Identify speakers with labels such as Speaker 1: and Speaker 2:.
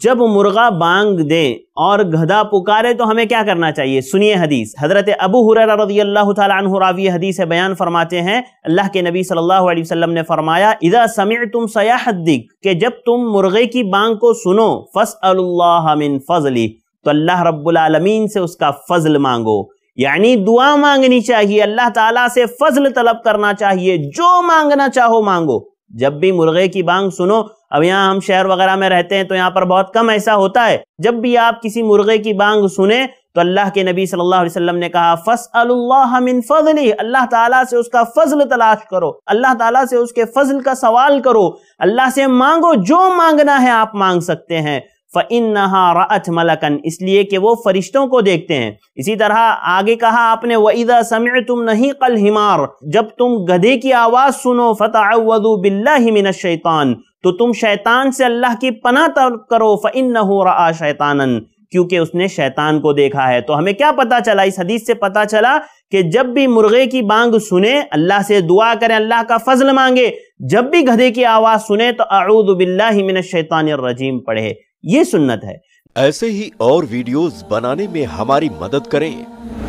Speaker 1: जब मुर्गा बांग दे और गधा पुकारे तो हमें क्या करना चाहिए सुनिए हदीस हजरत अबू हुररा रजी अल्लाह हदीस है बयान फरमाते हैं अल्लाह के नबी सल्लल्लाहु अलैहि वसल्लम ने फरमाया इदा समीर तुम सयाहदिक के जब तुम मुर्गे की बांग को सुनो फस मिन फजली तो अल्लाह रब्बुलमीन से उसका फजल मांगो यानी दुआ मांगनी चाहिए अल्लाह ताला से फजल तलब करना चाहिए जो मांगना चाहो मांगो जब भी मुर्गे की बांग सुनो अब यहाँ हम शहर वगैरह में रहते हैं तो यहाँ पर बहुत कम ऐसा होता है जब भी आप किसी मुर्गे की बांग सुने तो अल्लाह के नबी सल्लल्लाहु अलैहि वसल्लम ने कहा फस मिन फजली अल्लाह ताला से उसका फजल तलाश करो अल्लाह ताला से उसके फजल का सवाल करो अल्लाह से मांगो जो मांगना है आप मांग सकते हैं फ़िन नहा मलकन इसलिए कि वो फरिश्तों को देखते हैं इसी तरह आगे कहा आपने वईदा समय तुम नहीं कल हिमार जब तुम गधे की आवाज़ सुनो फ़तु बिल्ला शैतान तो तुम शैतान से अल्लाह की पना करो फ़िन रआ शैतानन क्योंकि उसने शैतान को देखा है तो हमें क्या पता चला इस हदीस से पता चला कि जब भी मुर्गे की बांग सुने अल्लाह से दुआ करें अल्लाह का फजल मांगे जब भी गधे की आवाज़ सुने तो आऊदबिल्लामिन शैतान रजीम पढ़े ये सुन्नत है ऐसे ही और वीडियोस बनाने में हमारी मदद करें